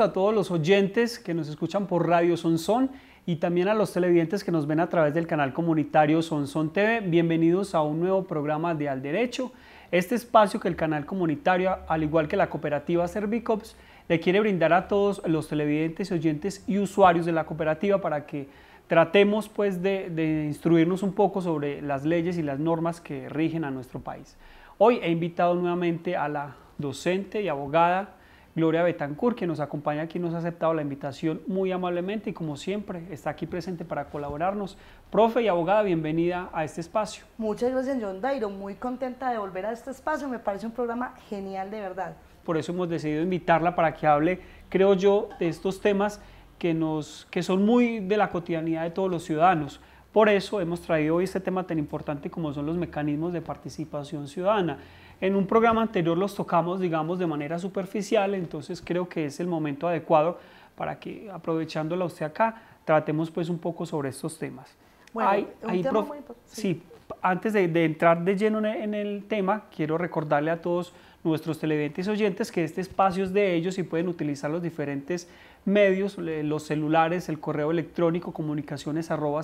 a todos los oyentes que nos escuchan por Radio Sonson y también a los televidentes que nos ven a través del canal comunitario Sonson TV. Bienvenidos a un nuevo programa de Al Derecho, este espacio que el canal comunitario, al igual que la cooperativa Servicops, le quiere brindar a todos los televidentes, oyentes y usuarios de la cooperativa para que tratemos pues de instruirnos un poco sobre las leyes y las normas que rigen a nuestro país. Hoy he invitado nuevamente a la docente y abogada Gloria Betancourt, que nos acompaña aquí, nos ha aceptado la invitación muy amablemente y como siempre está aquí presente para colaborarnos. Profe y abogada, bienvenida a este espacio. Muchas gracias, John Dairo. Muy contenta de volver a este espacio. Me parece un programa genial de verdad. Por eso hemos decidido invitarla para que hable, creo yo, de estos temas que, nos, que son muy de la cotidianidad de todos los ciudadanos. Por eso hemos traído hoy este tema tan importante como son los mecanismos de participación ciudadana. En un programa anterior los tocamos, digamos, de manera superficial, entonces creo que es el momento adecuado para que, aprovechándola usted acá, tratemos pues un poco sobre estos temas. Bueno, hay, un sí. antes de, entrar de lleno en el tema, quiero recordarle a todos nuestros televidentes y oyentes que este espacio es de ellos y pueden utilizar los diferentes medios, los celulares, el correo electrónico, comunicaciones arroba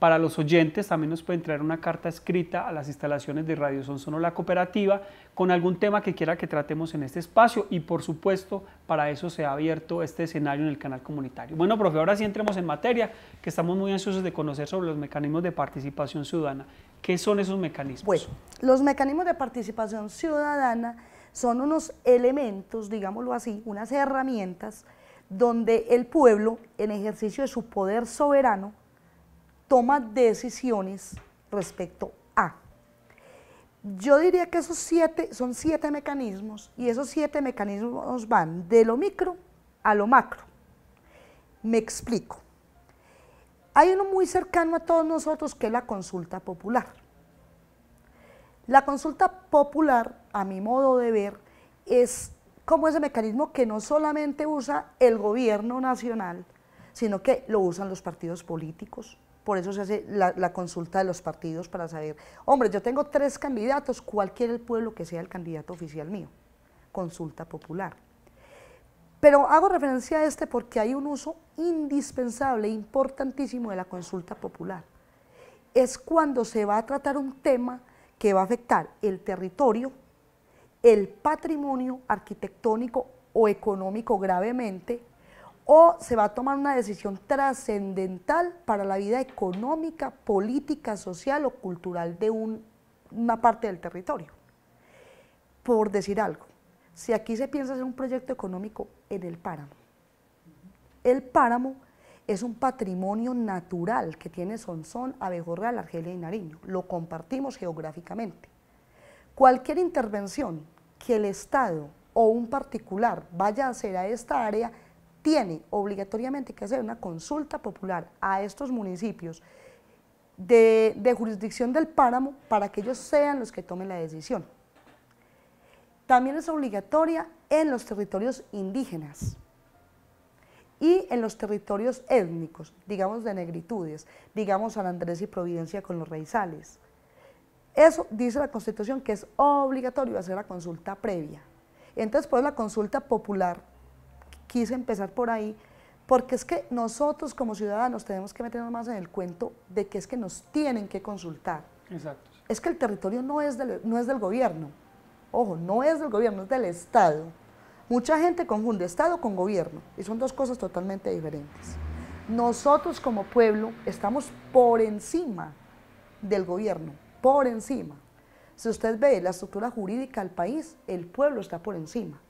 para los oyentes también nos pueden traer una carta escrita a las instalaciones de Radio Sonsono La Cooperativa con algún tema que quiera que tratemos en este espacio y por supuesto para eso se ha abierto este escenario en el canal comunitario. Bueno, profe, ahora sí entremos en materia que estamos muy ansiosos de conocer sobre los mecanismos de participación ciudadana. ¿Qué son esos mecanismos? Pues los mecanismos de participación ciudadana son unos elementos, digámoslo así, unas herramientas donde el pueblo, en ejercicio de su poder soberano, toma decisiones respecto a. Yo diría que esos siete, son siete mecanismos y esos siete mecanismos van de lo micro a lo macro. Me explico. Hay uno muy cercano a todos nosotros que es la consulta popular. La consulta popular, a mi modo de ver, es como ese mecanismo que no solamente usa el gobierno nacional, sino que lo usan los partidos políticos, por eso se hace la, consulta de los partidos para saber, hombre, yo tengo tres candidatos, cuál el pueblo que sea el candidato oficial mío? Consulta popular. Pero hago referencia a este porque hay un uso indispensable, importantísimo de la consulta popular. Es cuando se va a tratar un tema que va a afectar el territorio, el patrimonio arquitectónico o económico gravemente, o se va a tomar una decisión trascendental para la vida económica, política, social o cultural de una parte del territorio. Por decir algo, si aquí se piensa hacer un proyecto económico en el páramo, el páramo es un patrimonio natural que tiene Sonsón, Abejorral, Argelia y Nariño, lo compartimos geográficamente. Cualquier intervención que el Estado o un particular vaya a hacer a esta área tiene obligatoriamente que hacer una consulta popular a estos municipios de, jurisdicción del páramo para que ellos sean los que tomen la decisión. También es obligatoria en los territorios indígenas y en los territorios étnicos, digamos de negritudes, digamos San Andrés y Providencia con los Reisales. Eso dice la Constitución que es obligatorio hacer la consulta previa. Entonces, pues la consulta popular quise empezar por ahí, porque es que nosotros como ciudadanos tenemos que meternos más en el cuento de que es que nos tienen que consultar. Exacto. Es que el territorio no es del, no es del gobierno. Ojo, no es del gobierno, es del Estado. Mucha gente confunde Estado con gobierno y son dos cosas totalmente diferentes. Nosotros como pueblo estamos por encima del gobierno, por encima. Si usted ve la estructura jurídica del país, el pueblo está por encima.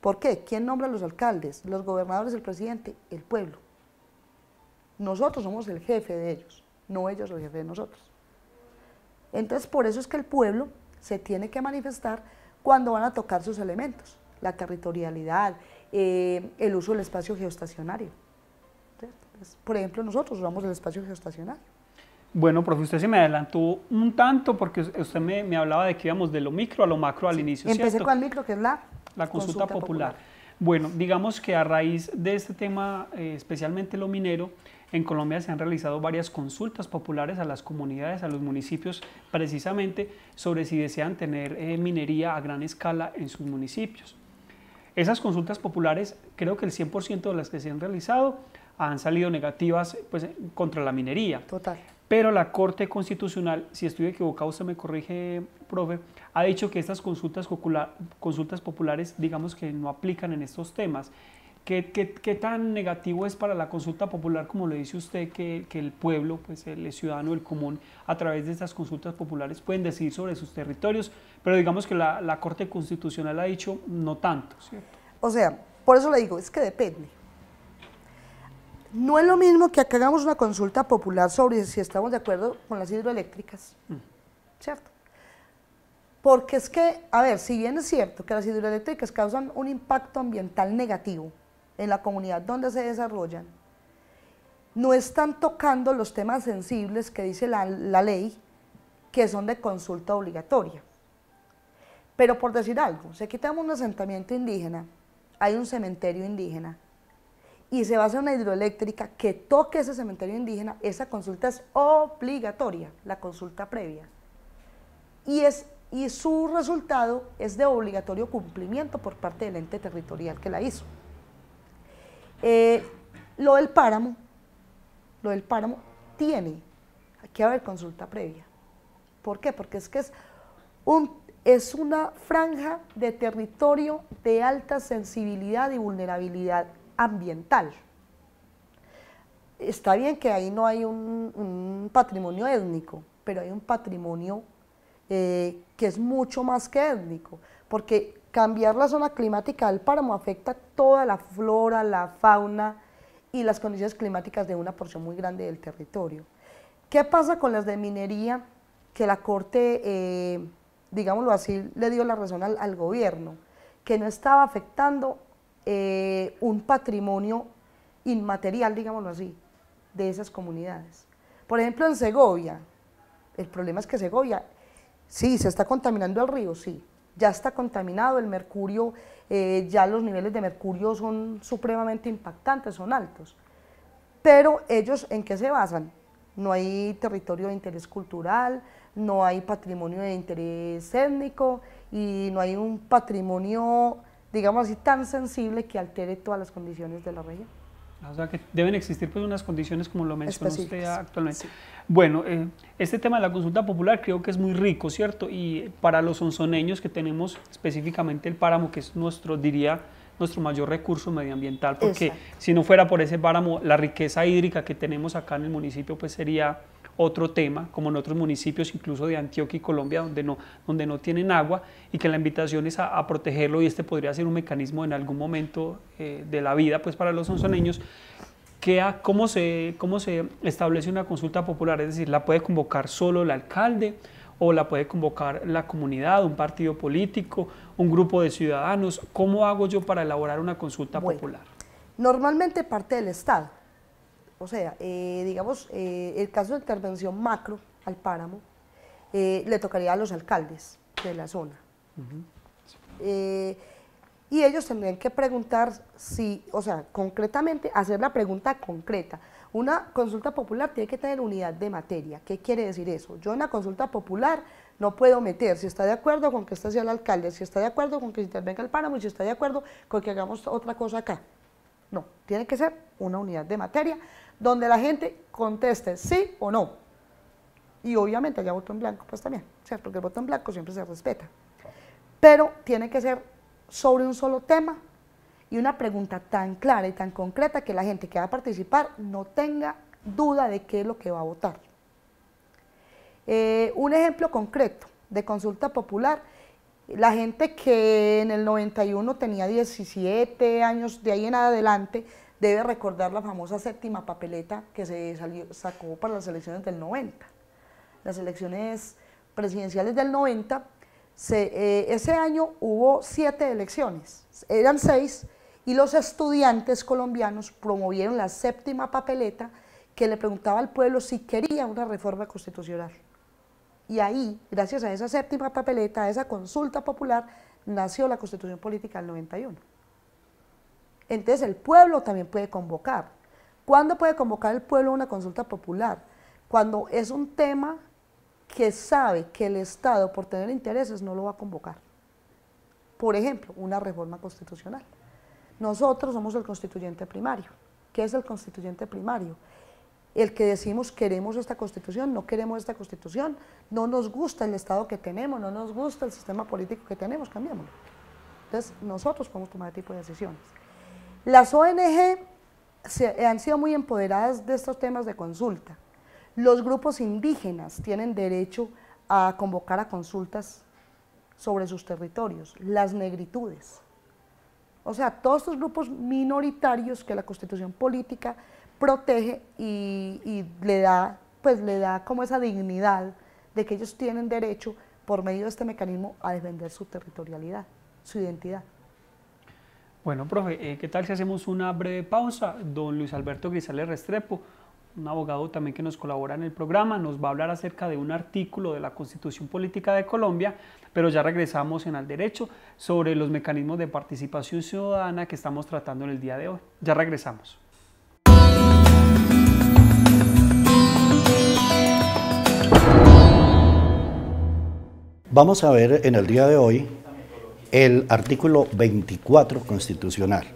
¿Por qué? ¿Quién nombra a los alcaldes, los gobernadores, el presidente? El pueblo. Nosotros somos el jefe de ellos, no ellos el jefe de nosotros. Entonces, por eso es que el pueblo se tiene que manifestar cuando van a tocar sus elementos, la territorialidad, eh, el uso del espacio geoestacionario. por ejemplo, nosotros usamos el espacio geoestacionario. Bueno, profe, usted se me adelantó un tanto porque usted me, hablaba de que íbamos de lo micro a lo macro al inicio. Empecé con el micro, que es la la consulta, popular. Bueno, digamos que a raíz de este tema, eh, especialmente lo minero, en Colombia se han realizado varias consultas populares a las comunidades, a los municipios, precisamente sobre si desean tener eh, minería a gran escala en sus municipios. Esas consultas populares, creo que el 100% de las que se han realizado han salido negativas pues, contra la minería. Total. Pero la Corte Constitucional, si estoy equivocado, usted me corrige, profe, ha dicho que estas consultas, populares, digamos que no aplican en estos temas. ¿Qué, tan negativo es para la consulta popular, como le dice usted, que, el pueblo, pues el ciudadano, el común, a través de estas consultas populares pueden decidir sobre sus territorios? Pero digamos que la, Corte Constitucional ha dicho no tanto, ¿cierto? O sea, por eso le digo, es que depende. No es lo mismo que hagamos una consulta popular sobre si estamos de acuerdo con las hidroeléctricas, mm. ¿cierto? Porque es que, a ver, si bien es cierto que las hidroeléctricas causan un impacto ambiental negativo en la comunidad donde se desarrollan, no están tocando los temas sensibles que dice la, ley, que son de consulta obligatoria. Pero por decir algo, si quitamos un asentamiento indígena, hay un cementerio indígena, y se va a hacer una hidroeléctrica que toque ese cementerio indígena, esa consulta es obligatoria, la consulta previa. Y es y su resultado es de obligatorio cumplimiento por parte del ente territorial que la hizo. Eh, lo del páramo, lo del páramo tiene que haber consulta previa. ¿Por qué? Porque es que es, una franja de territorio de alta sensibilidad y vulnerabilidad ambiental. Está bien que ahí no hay un, un patrimonio étnico, pero hay un patrimonio eh, que es mucho más que étnico, porque cambiar la zona climática del páramo afecta toda la flora, la fauna y las condiciones climáticas de una porción muy grande del territorio. ¿Qué pasa con las de minería que la Corte, eh, digámoslo así, le dio la razón al, gobierno? Que no estaba afectando eh, un patrimonio inmaterial, digámoslo así, de esas comunidades. Por ejemplo, en Segovia, el problema es que Segovia Sí, se está contaminando el río, sí. Ya está contaminado el mercurio, eh, ya los niveles de mercurio son supremamente impactantes, son altos. Pero ellos, ¿en qué se basan? No hay territorio de interés cultural, no hay patrimonio de interés étnico y no hay un patrimonio, digamos así, tan sensible que altere todas las condiciones de la región que deben existir pues unas condiciones como lo mencionó usted actualmente. Bueno, eh, este tema de la consulta popular creo que es muy rico, ¿cierto? Y para los sonzoneños que tenemos específicamente el páramo, que es nuestro, diría, nuestro mayor recurso medioambiental, porque si no fuera por ese páramo, la riqueza hídrica que tenemos acá en el municipio pues sería otro tema, como en otros municipios, incluso de Antioquia y Colombia, donde no, donde no tienen agua, y que la invitación es a, protegerlo y este podría ser un mecanismo en algún momento eh, de la vida pues, para los onzoneños. Que a, ¿Cómo se, ¿Cómo se establece una consulta popular? Es decir, ¿la puede convocar solo el alcalde? o la puede convocar la comunidad, un partido político, un grupo de ciudadanos. ¿Cómo hago yo para elaborar una consulta popular? Normalmente parte del Estado. O sea, eh, digamos, eh, el caso de intervención macro al páramo eh, le tocaría a los alcaldes de la zona. y ellos tendrían que preguntar si, o sea, concretamente, hacer la pregunta concreta. Una consulta popular tiene que tener unidad de materia. ¿Qué quiere decir eso? Yo en la consulta popular no puedo meter si está de acuerdo con que este sea el alcalde, si está de acuerdo con que intervenga el páramo, si está de acuerdo con que hagamos otra cosa acá. No, tiene que ser una unidad de materia donde la gente conteste sí o no. Y obviamente haya voto en blanco, pues también, ¿cierto? Porque el voto en blanco siempre se respeta. Pero tiene que ser sobre un solo tema y una pregunta tan clara y tan concreta que la gente que va a participar no tenga duda de qué es lo que va a votar. Eh, un ejemplo concreto de consulta popular, la gente que en el 91 tenía 17 años de ahí en adelante, debe recordar la famosa séptima papeleta que se sacó para las elecciones del 90. Las elecciones presidenciales del 90, eh, ese año hubo siete elecciones, eran seis, y los estudiantes colombianos promovieron la séptima papeleta que le preguntaba al pueblo si quería una reforma constitucional. Y ahí, gracias a esa séptima papeleta, a esa consulta popular, nació la Constitución Política del 91. Entonces el pueblo también puede convocar. ¿Cuándo puede convocar el pueblo a una consulta popular? Cuando es un tema que sabe que el Estado, por tener intereses, no lo va a convocar. Por ejemplo, una reforma constitucional. Nosotros somos el constituyente primario. ¿Qué es el constituyente primario? El que decimos queremos esta constitución, no queremos esta constitución, no nos gusta el Estado que tenemos, no nos gusta el sistema político que tenemos, cambiémoslo. Entonces, nosotros podemos tomar ese tipo de decisiones. Las ONG eh, han sido muy empoderadas de estos temas de consulta. Los grupos indígenas tienen derecho a convocar a consultas sobre sus territorios, las negritudes. O sea, todos estos grupos minoritarios que la constitución política protege y, le, da, pues, le da como esa dignidad de que ellos tienen derecho por medio de este mecanismo a defender su territorialidad, su identidad. Bueno, profe, eh, ¿qué tal si hacemos una breve pausa? Don Luis Alberto Grisales Restrepo, un abogado también que nos colabora en el programa, nos va a hablar acerca de un artículo de la Constitución Política de Colombia, pero ya regresamos en Al Derecho sobre los mecanismos de participación ciudadana que estamos tratando en el día de hoy. Ya regresamos. Vamos a ver en el día de hoy el artículo 24 constitucional.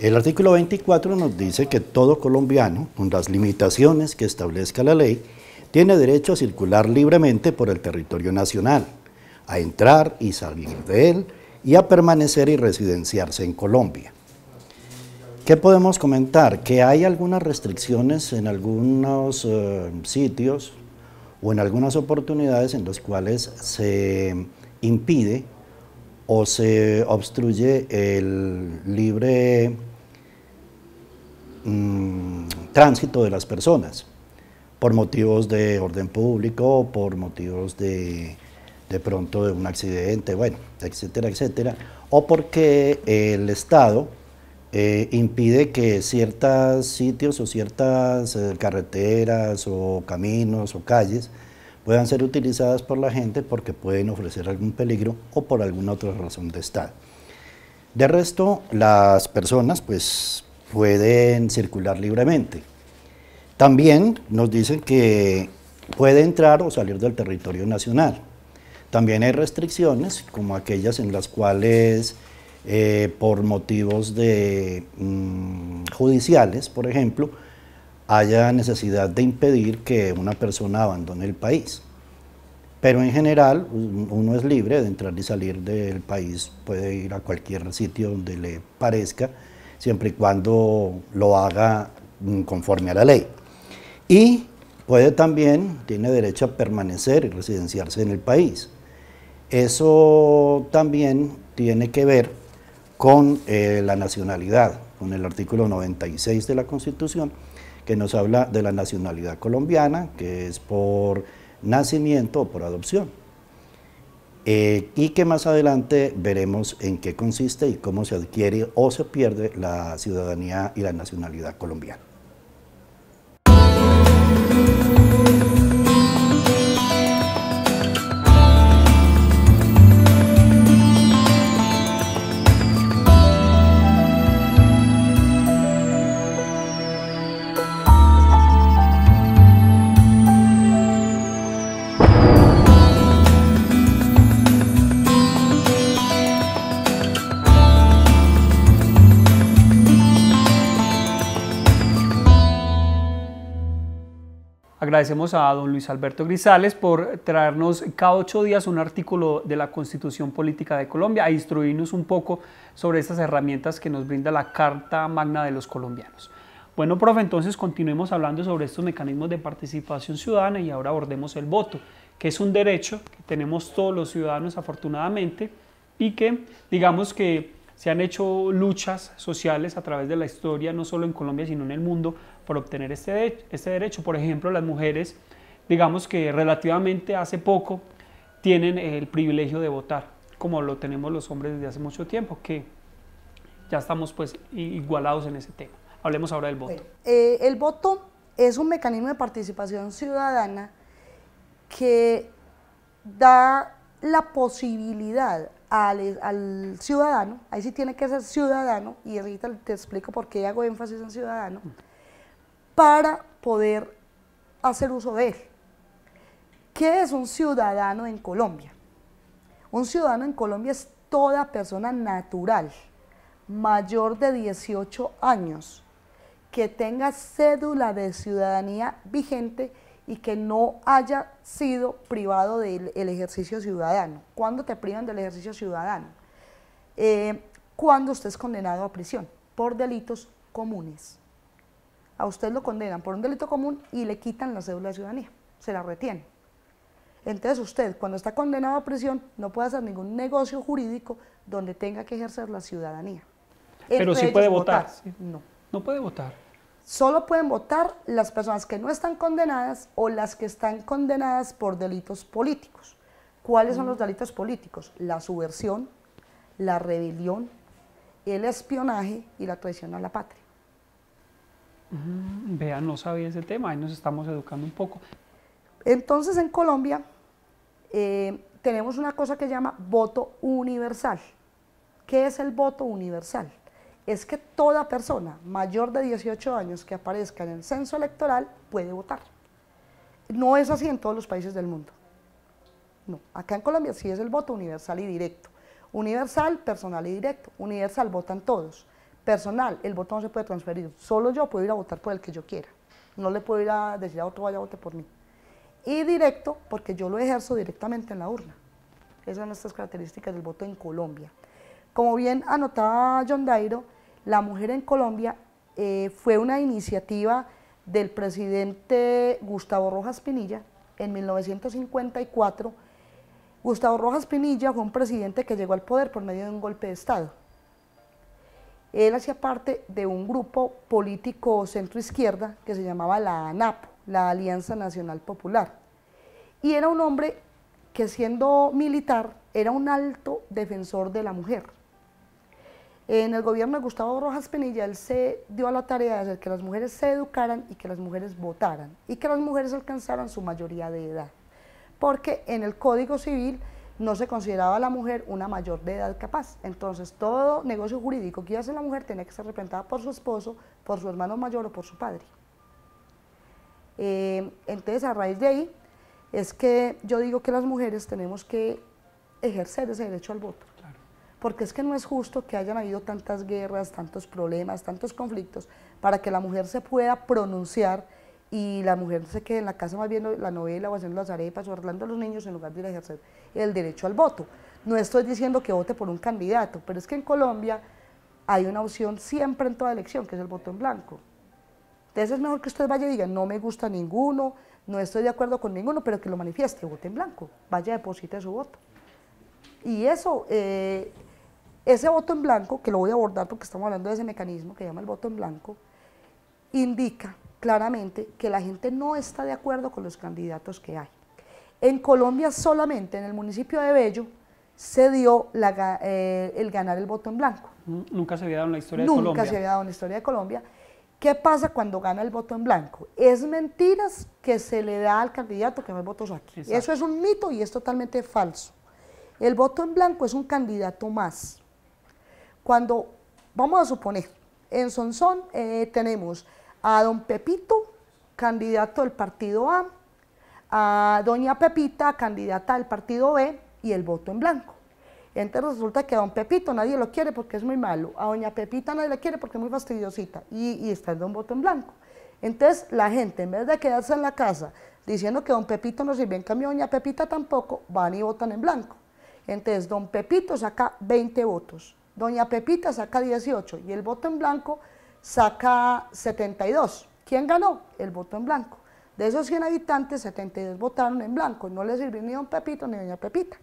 El artículo 24 nos dice que todo colombiano, con las limitaciones que establezca la ley, tiene derecho a circular libremente por el territorio nacional, a entrar y salir de él y a permanecer y residenciarse en Colombia. ¿Qué podemos comentar? Que hay algunas restricciones en algunos eh, sitios o en algunas oportunidades en los cuales se impide o se obstruye el libre mm, tránsito de las personas por motivos de orden público, por motivos de, de pronto de un accidente, bueno, etcétera, etcétera, o porque el Estado eh, impide que ciertos sitios o ciertas eh, carreteras o caminos o calles puedan ser utilizadas por la gente porque pueden ofrecer algún peligro o por alguna otra razón de Estado. De resto, las personas pues pueden circular libremente. También nos dicen que puede entrar o salir del territorio nacional. También hay restricciones, como aquellas en las cuales eh, por motivos de, mm, judiciales, por ejemplo, haya necesidad de impedir que una persona abandone el país. Pero en general uno es libre de entrar y salir del país, puede ir a cualquier sitio donde le parezca, siempre y cuando lo haga mm, conforme a la ley. Y puede también, tiene derecho a permanecer y residenciarse en el país. Eso también tiene que ver con eh, la nacionalidad, con el artículo 96 de la Constitución, que nos habla de la nacionalidad colombiana, que es por nacimiento o por adopción. Eh, y que más adelante veremos en qué consiste y cómo se adquiere o se pierde la ciudadanía y la nacionalidad colombiana. Agradecemos a don Luis Alberto Grisales por traernos cada ocho días un artículo de la Constitución Política de Colombia a instruirnos un poco sobre estas herramientas que nos brinda la Carta Magna de los Colombianos. Bueno, profe, entonces continuemos hablando sobre estos mecanismos de participación ciudadana y ahora abordemos el voto, que es un derecho que tenemos todos los ciudadanos afortunadamente y que digamos que se han hecho luchas sociales a través de la historia, no solo en Colombia, sino en el mundo, por obtener este, este derecho. Por ejemplo, las mujeres, digamos que relativamente hace poco, tienen el privilegio de votar, como lo tenemos los hombres desde hace mucho tiempo, que ya estamos pues igualados en ese tema. Hablemos ahora del voto. Eh, el voto es un mecanismo de participación ciudadana que da la posibilidad al, al, ciudadano, ahí sí tiene que ser ciudadano, y ahorita te explico por qué hago énfasis en ciudadano, para poder hacer uso de él. ¿Qué es un ciudadano en Colombia? Un ciudadano en Colombia es toda persona natural, mayor de 18 años, que tenga cédula de ciudadanía vigente y que no haya sido privado del ejercicio ciudadano. ¿Cuándo te privan del ejercicio ciudadano? Eh, cuando usted condenado a prisión por delitos comunes a usted lo condenan por un delito común y le quitan la cédula de ciudadanía, se la retienen. Entonces usted, cuando está condenado a prisión, no puede hacer ningún negocio jurídico donde tenga que ejercer la ciudadanía. Pero sí puede votar. No. No puede votar. Solo pueden votar las personas que no están condenadas o las que están condenadas por delitos políticos. ¿Cuáles son los mm. delitos políticos? La subversión, la rebelión, el espionaje y la traición a la patria. Vea, vean, no sabía ese tema, ahí nos estamos educando un poco. Entonces en Colombia eh, tenemos una cosa que llama voto universal. ¿Qué es el voto universal? Es que toda persona mayor de 18 años que aparezca en el censo electoral puede votar. No es así en todos los países del mundo. No, acá en Colombia sí es el voto universal y directo. Universal, personal y directo. Universal votan todos personal, el voto no se puede transferir. Solo yo puedo ir a votar por el que yo quiera. No le puedo ir a decir a otro vaya vote por mí. Y directo, porque yo lo ejerzo directamente en la urna. Esas son nuestras características del voto en Colombia. Como bien anotaba John Dairo, la mujer en Colombia eh, fue una iniciativa del presidente Gustavo Rojas Pinilla en 1954. Gustavo Rojas Pinilla fue un presidente que llegó al poder por medio de un golpe de Estado él hacía parte de un grupo político centroizquierda que se llamaba la ANAP, la Alianza Nacional Popular. Y era un hombre que siendo militar era un alto defensor de la mujer. En el gobierno de Gustavo Rojas Penilla, él se dio a la tarea de hacer que las mujeres se educaran y que las mujeres votaran y que las mujeres alcanzaran su mayoría de edad. Porque en el Código Civil no se consideraba la mujer una mayor de edad capaz. Entonces, todo negocio jurídico que iba a la mujer tenía que ser representada por su esposo, por su hermano mayor o por su padre. Eh, entonces, a raíz de ahí, es que yo digo que las mujeres tenemos que ejercer ese derecho al voto. Porque es que no es justo que hayan habido tantas guerras, tantos problemas, tantos conflictos, para que la mujer se pueda pronunciar y la mujer se quede en la casa más viendo la novela o haciendo las arepas o arreglando a los niños en lugar de ir a ejercer el derecho al voto. No estoy diciendo que vote por un candidato, pero es que en Colombia hay una opción siempre en toda elección, que es el voto en blanco. Entonces es mejor que usted vaya y diga, no me gusta ninguno, no estoy de acuerdo con ninguno, pero que lo manifieste, vote en blanco, vaya, deposite su voto. Y eso, eh, ese voto en blanco, que lo voy a abordar porque estamos hablando de ese mecanismo que se llama el voto en blanco, indica claramente que la gente no está de acuerdo con los candidatos que hay. En Colombia solamente en el municipio de Bello se dio eh, el ganar el voto en blanco. Nunca se había dado en la historia de Colombia. Nunca se había dado en la historia de Colombia. ¿Qué pasa cuando gana el voto en blanco? Es mentiras que se le da al candidato que no hay votos aquí. Eso es un mito y es totalmente falso. El voto en blanco es un candidato más. Cuando, vamos a suponer, en Sonsón eh, tenemos a don Pepito, candidato del partido A, a doña Pepita, candidata del partido B, y el voto en blanco. Entonces resulta que a don Pepito nadie lo quiere porque es muy malo, a doña Pepita nadie la quiere porque es muy fastidiosita, y, está el don voto en blanco. Entonces la gente, en vez de quedarse en la casa diciendo que don Pepito no sirve, en cambio doña Pepita tampoco, van y votan en blanco. Entonces don Pepito saca 20 votos, doña Pepita saca 18, y el voto en blanco saca 72. ¿Quién ganó? El voto en blanco. De esos 100 habitantes, 72 votaron en blanco no le sirvió ni don Pepito ni doña Pepita.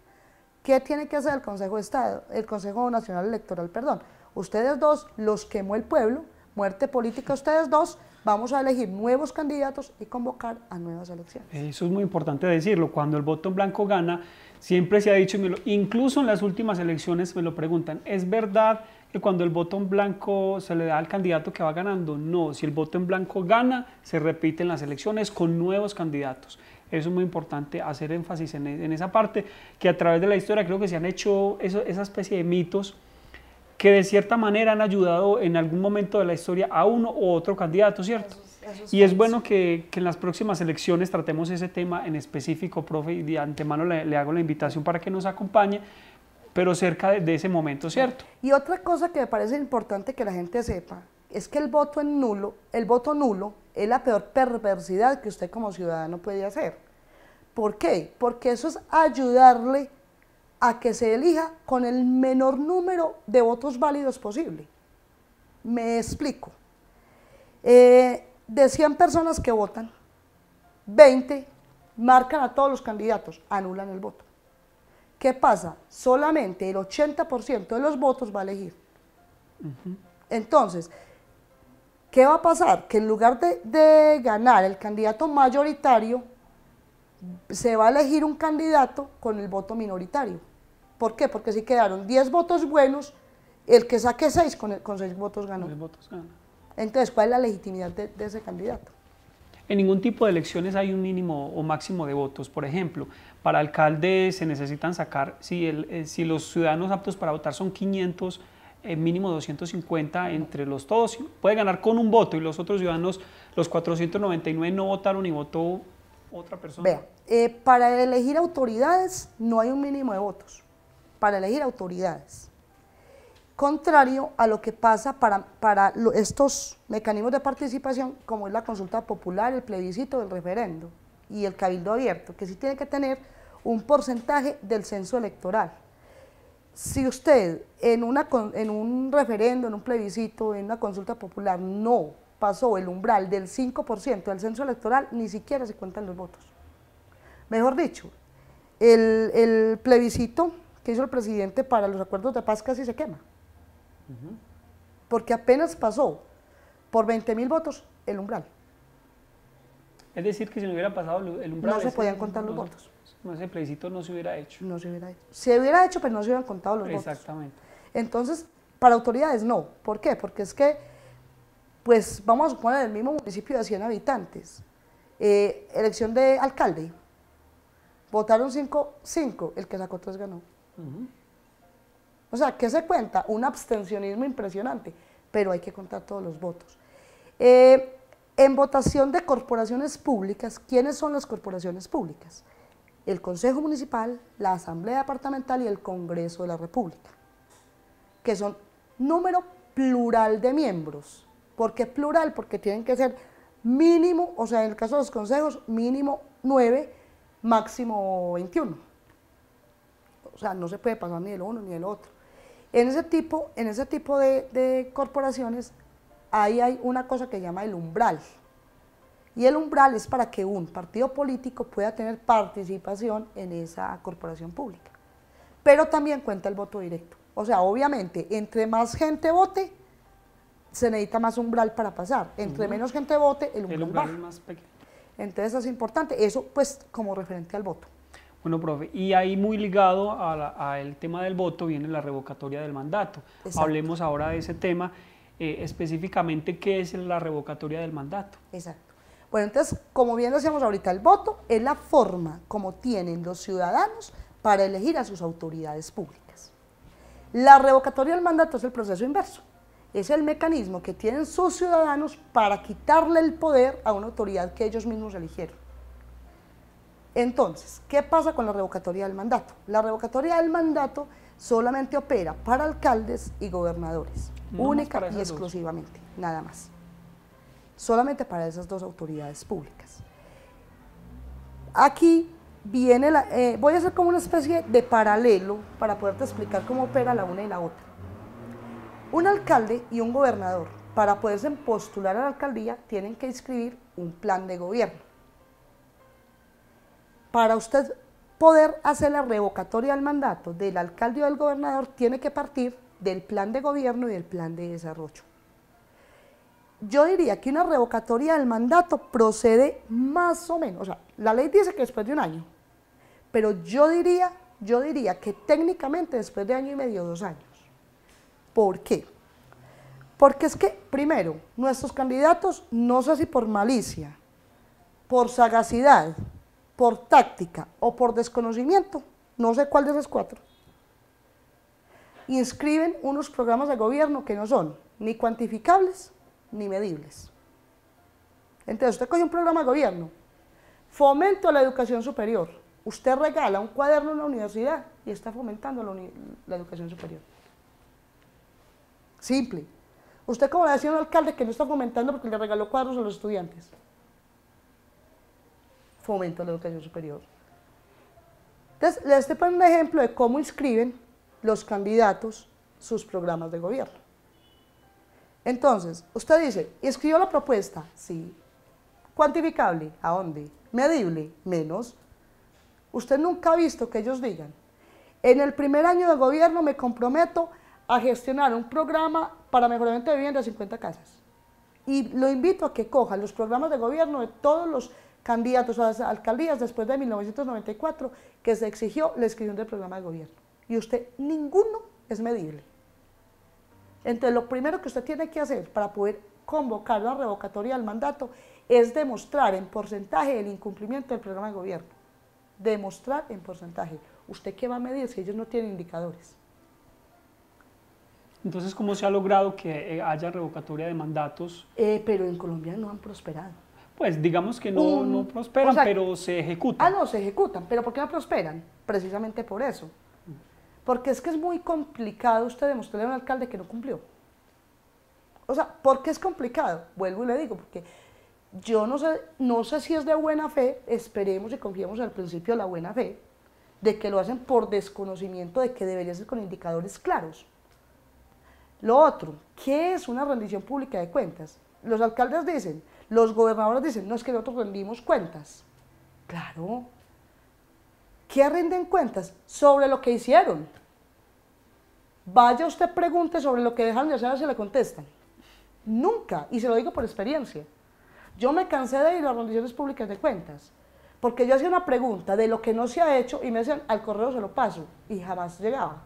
¿Qué tiene que hacer el Consejo Estado, el Consejo Nacional Electoral, perdón? Ustedes dos los quemó el pueblo, muerte política ustedes dos, vamos a elegir nuevos candidatos y convocar a nuevas elecciones. Eso es muy importante decirlo, cuando el voto en blanco gana, Siempre se ha dicho, incluso en las últimas elecciones me lo preguntan, ¿es verdad que cuando el voto en blanco se le da al candidato que va ganando? No, si el voto en blanco gana, se repiten las elecciones con nuevos candidatos. Eso es muy importante hacer énfasis en, e, esa parte, que a través de la historia creo que se han hecho eso, esa especie de mitos que de cierta manera han ayudado en algún momento de la historia a uno u otro candidato, ¿cierto? y es bueno que, en las próximas elecciones tratemos ese tema en específico, profe, y de antemano le, hago la invitación para que nos acompañe, pero cerca de, ese momento, ¿cierto? Y otra cosa que me parece importante que la gente sepa es que el voto en nulo, el voto nulo es la peor perversidad que usted como ciudadano puede hacer. ¿Por qué? Porque eso es ayudarle a que se elija con el menor número de votos válidos posible. Me explico. Eh, de 100 personas que votan, 20 marcan a todos los candidatos, anulan el voto. ¿Qué pasa? Solamente el 80% de los votos va a elegir. Entonces, ¿qué va a pasar? Que en lugar de, ganar el candidato mayoritario, se va a elegir un candidato con el voto minoritario. ¿Por qué? Porque si quedaron 10 votos buenos, el que saque 6 con, 6 votos ganó. Votos ganó. Entonces, ¿cuál es la legitimidad de, ese candidato? En ningún tipo de elecciones hay un mínimo o máximo de votos. Por ejemplo, para alcaldes se necesitan sacar, si, eh, si los ciudadanos aptos para votar son 500, eh, mínimo 250 entre los todos. Puede ganar con un voto y los otros ciudadanos, los 499 no votaron ni votó otra persona. Vea, eh, para elegir autoridades no hay un mínimo de votos. Para elegir autoridades contrario a lo que pasa para, para estos mecanismos de participación, como es la consulta popular, el plebiscito, el referendo y el cabildo abierto, que sí tiene que tener un porcentaje del censo electoral. Si usted en, una, en un referendo, en un plebiscito, en una consulta popular no pasó el umbral del 5% del censo electoral, ni siquiera se cuentan los votos. Mejor dicho, el plebiscito que hizo el presidente para los acuerdos de paz casi se quema porque apenas pasó por 20 mil votos el umbral. Es decir, que si no hubiera pasado el umbral... No se podían contar los no, votos. Ese plebiscito no se hubiera hecho. No se hubiera hecho. Se hubiera hecho, pero no se hubieran contado los votos. Exactamente. Entonces, para autoridades no. ¿Por qué? Porque es que, pues vamos a suponer el mismo municipio de 100 habitantes, eh, elección de alcalde, votaron 5, 5, el que sacó 3 ganó. O sea, ¿qué se cuenta? Un abstencionismo impresionante, pero hay que contar todos los votos. Eh, en votación de corporaciones públicas, ¿quiénes son las corporaciones públicas? El Consejo Municipal, la Asamblea Departamental y el Congreso de la República, que son número plural de miembros. ¿Por qué plural? Porque tienen que ser mínimo, o sea, en el caso de los consejos, mínimo 9, máximo 21. O sea, no se puede pasar ni el uno ni el otro. En ese tipo, en ese tipo de, corporaciones, ahí hay una cosa que se llama el umbral. Y el umbral es para que un partido político pueda tener participación en esa corporación pública. Pero también cuenta el voto directo. O sea, obviamente, entre más gente vote, se necesita más umbral para pasar. Entre menos gente vote, el umbral, Es más pequeño. Entonces es importante. Eso, pues, como referente al voto. Bueno, profe, y ahí muy ligado al tema del voto viene la revocatoria del mandato. Hablemos ahora de ese tema, eh, específicamente qué es la revocatoria del mandato. Exacto. Bueno, entonces, como bien lo decíamos ahorita, el voto es la forma como tienen los ciudadanos para elegir a sus autoridades públicas. La revocatoria del mandato es el proceso inverso. Es el mecanismo que tienen sus ciudadanos para quitarle el poder a una autoridad que ellos mismos eligieron. Entonces, ¿qué pasa con la revocatoria del mandato? La revocatoria del mandato solamente opera para alcaldes y gobernadores, única y exclusivamente, nada más. Solamente para esas dos autoridades públicas. Aquí viene la... Eh, voy a hacer como una especie de paralelo para poderte explicar cómo opera la una y la otra. Un alcalde y un gobernador, para poderse postular a la alcaldía, tienen que inscribir un plan de gobierno para usted poder hacer la revocatoria del mandato del alcalde o del gobernador tiene que partir del plan de gobierno y del plan de desarrollo. Yo diría que una revocatoria del mandato procede más o menos, o sea, la ley dice que después de un año, pero yo diría, yo diría que técnicamente después de año y medio, dos años. ¿Por qué? Porque es que, primero, nuestros candidatos, no sé si por malicia, por sagacidad, por táctica o por desconocimiento, no sé cuál de esas cuatro, inscriben unos programas de gobierno que no son ni cuantificables ni medibles. Entonces, usted coge un programa de gobierno, fomento la educación superior, usted regala un cuaderno en la universidad y está fomentando la, educación superior. Simple. Usted como le decía un alcalde que no está fomentando porque le regaló cuadros a los estudiantes momento de la educación superior. Entonces, les estoy poniendo un ejemplo de cómo inscriben los candidatos sus programas de gobierno. Entonces, usted dice, y escribió la propuesta? Sí. ¿Cuantificable? ¿A dónde? ¿Medible? Menos. Usted nunca ha visto que ellos digan, en el primer año de gobierno me comprometo a gestionar un programa para mejoramiento de vivienda de 50 casas. Y lo invito a que coja los programas de gobierno de todos los candidatos a las alcaldías después de 1994 que se exigió la inscripción del programa de gobierno. Y usted, ninguno es medible. Entonces, lo primero que usted tiene que hacer para poder convocar la revocatoria del mandato es demostrar en porcentaje el incumplimiento del programa de gobierno. Demostrar en porcentaje. ¿Usted qué va a medir si ellos no tienen indicadores? Entonces, ¿cómo se ha logrado que eh, haya revocatoria de mandatos? Eh, pero en Colombia no han prosperado pues digamos que no, prosperan, pero se ejecutan. Ah, no, se ejecutan, pero ¿por qué no prosperan? Precisamente por eso. Porque es que es muy complicado usted demostrarle a un alcalde que no cumplió. O sea, ¿por qué es complicado? Vuelvo y le digo, porque yo no sé, no si es de buena fe, esperemos y confiemos al principio de la buena fe, de que lo hacen por desconocimiento de que debería ser con indicadores claros. Lo otro, ¿qué es una rendición pública de cuentas? Los alcaldes dicen, los gobernadores dicen, no es que nosotros rendimos cuentas. Claro. ¿Qué rinden cuentas? Sobre lo que hicieron. Vaya usted pregunte sobre lo que dejaron de hacer, se le contestan. Nunca, y se lo digo por experiencia. Yo me cansé de ir a las rendiciones públicas de cuentas, porque yo hacía una pregunta de lo que no se ha hecho y me decían, al correo se lo paso, y jamás llegaba.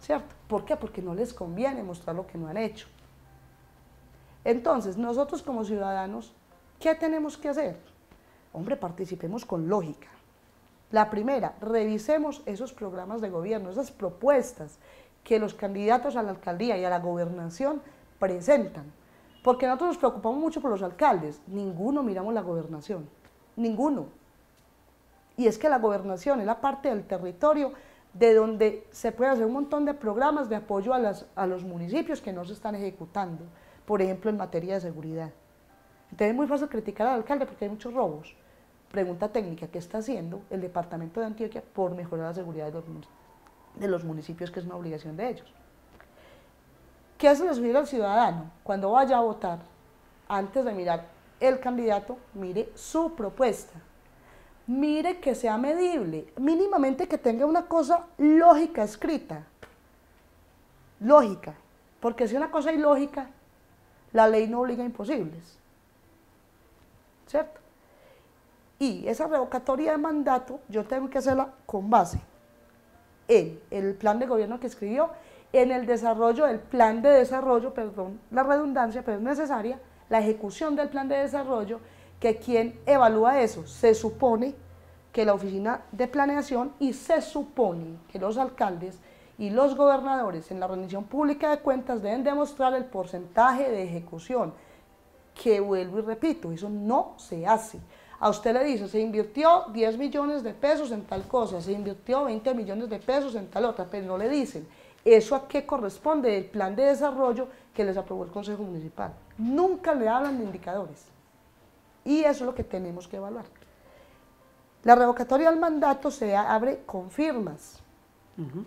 ¿Cierto? ¿Por qué? Porque no les conviene mostrar lo que no han hecho. Entonces, nosotros como ciudadanos, ¿qué tenemos que hacer? Hombre, participemos con lógica. La primera, revisemos esos programas de gobierno, esas propuestas que los candidatos a la alcaldía y a la gobernación presentan. Porque nosotros nos preocupamos mucho por los alcaldes, ninguno miramos la gobernación, ninguno. Y es que la gobernación es la parte del territorio de donde se puede hacer un montón de programas de apoyo a, los municipios que no se están ejecutando por ejemplo, en materia de seguridad. Entonces es muy fácil criticar al alcalde porque hay muchos robos. Pregunta técnica, ¿qué está haciendo el Departamento de Antioquia por mejorar la seguridad de los, municipios, que es una obligación de ellos? ¿Qué hace el al ciudadano cuando vaya a votar? Antes de mirar el candidato, mire su propuesta. Mire que sea medible, mínimamente que tenga una cosa lógica escrita. Lógica, porque si una cosa ilógica, la ley no obliga a imposibles. ¿Cierto? Y esa revocatoria de mandato yo tengo que hacerla con base en el plan de gobierno que escribió, en el desarrollo, del plan de desarrollo, perdón, la redundancia, pero es necesaria, la ejecución del plan de desarrollo, que quien evalúa eso, se supone que la oficina de planeación y se supone que los alcaldes y los gobernadores en la rendición pública de cuentas deben demostrar el porcentaje de ejecución, que vuelvo y repito, eso no se hace. A usted le dice, se invirtió 10 millones de pesos en tal cosa, se invirtió 20 millones de pesos en tal otra, pero no le dicen eso a qué corresponde el plan de desarrollo que les aprobó el Consejo Municipal. Nunca le hablan de indicadores. Y eso es lo que tenemos que evaluar. La revocatoria del mandato se abre con firmas.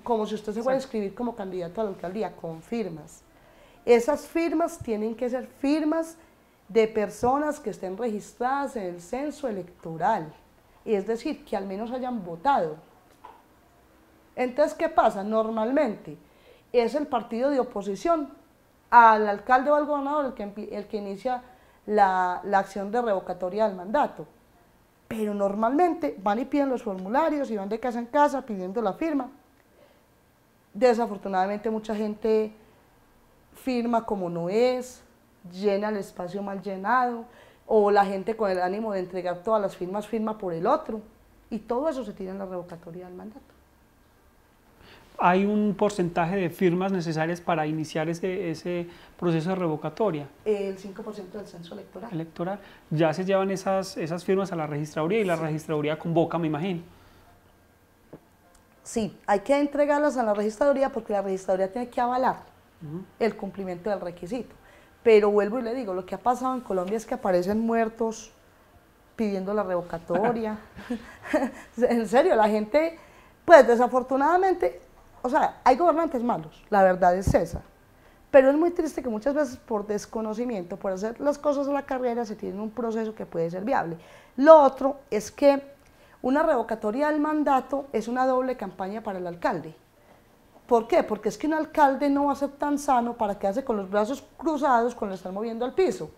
Como si usted se fuera a inscribir como candidato a la alcaldía, con firmas. Esas firmas tienen que ser firmas de personas que estén registradas en el censo electoral, es decir, que al menos hayan votado. Entonces, ¿qué pasa? Normalmente es el partido de oposición al alcalde o al gobernador el que, el que inicia la acción de revocatoria del mandato. Pero normalmente van y piden los formularios y van de casa en casa pidiendo la firma, Desafortunadamente mucha gente firma como no es, llena el espacio mal llenado, o la gente con el ánimo de entregar todas las firmas firma por el otro, y todo eso se tira en la revocatoria del mandato. ¿Hay un porcentaje de firmas necesarias para iniciar ese, proceso de revocatoria? El 5% del censo electoral. Electoral. Ya se llevan esas, esas firmas a la registraduría y la registraduría convoca, me imagino. Sí, hay que entregarlas a la registraduría porque la registraduría tiene que avalar el cumplimiento del requisito. Pero vuelvo y le digo, lo que ha pasado en Colombia es que aparecen muertos pidiendo la revocatoria. en serio, la gente, pues desafortunadamente, o sea, hay gobernantes malos, la verdad es esa. Pero es muy triste que muchas veces por desconocimiento, por hacer las cosas a la carrera, se tiene un proceso que puede ser viable. Lo otro es que una revocatoria del mandato es una doble campaña para el alcalde. ¿Por qué? Porque es que un alcalde no va a ser tan sano para quedarse con los brazos cruzados cuando le están moviendo al piso.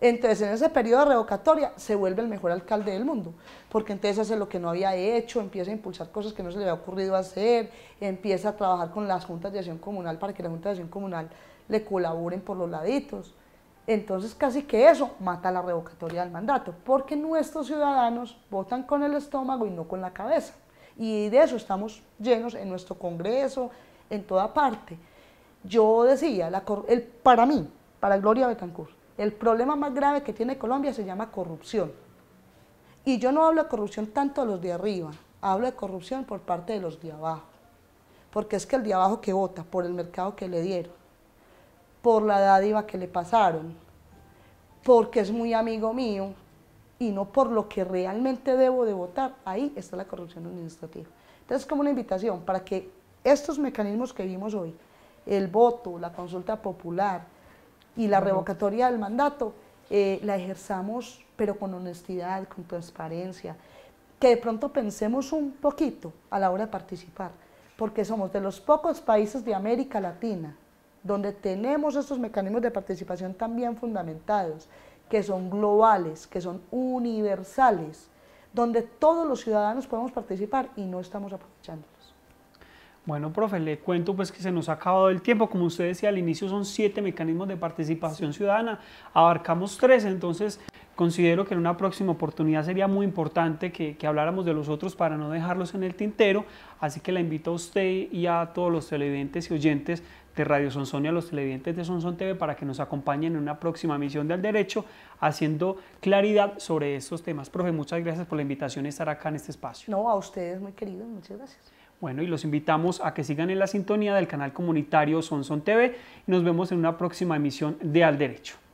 Entonces, en ese periodo de revocatoria se vuelve el mejor alcalde del mundo, porque entonces hace lo que no había hecho, empieza a impulsar cosas que no se le había ocurrido hacer, empieza a trabajar con las juntas de acción comunal para que la junta de acción comunal le colaboren por los laditos. Entonces casi que eso mata la revocatoria del mandato, porque nuestros ciudadanos votan con el estómago y no con la cabeza. Y de eso estamos llenos en nuestro Congreso, en toda parte. Yo decía, para mí, para Gloria Betancourt, el problema más grave que tiene Colombia se llama corrupción. Y yo no hablo de corrupción tanto a los de arriba, hablo de corrupción por parte de los de abajo. Porque es que el de abajo que vota por el mercado que le dieron, por la dádiva que le pasaron, porque es muy amigo mío y no por lo que realmente debo de votar. Ahí está la corrupción administrativa. Entonces, como una invitación para que estos mecanismos que vimos hoy, el voto, la consulta popular y la revocatoria del mandato, eh, la ejerzamos pero con honestidad, con transparencia, que de pronto pensemos un poquito a la hora de participar, porque somos de los pocos países de América Latina donde tenemos estos mecanismos de participación también fundamentados, que son globales, que son universales, donde todos los ciudadanos podemos participar y no estamos aprovechándolos. Bueno, profe, le cuento pues que se nos ha acabado el tiempo. Como usted decía al inicio, son siete mecanismos de participación ciudadana. Abarcamos tres, entonces considero que en una próxima oportunidad sería muy importante que, que, habláramos de los otros para no dejarlos en el tintero, así que la invito a usted y a todos los televidentes y oyentes Radio SonSonia y a los televidentes de Sonson TV para que nos acompañen en una próxima emisión Al derecho haciendo claridad sobre estos temas. Profe, muchas gracias por la invitación a estar acá en este espacio. No, a ustedes, muy queridos, muchas gracias. Bueno, y los invitamos a que sigan en la sintonía del canal comunitario Sonson TV. Nos vemos en una próxima emisión de Al Derecho.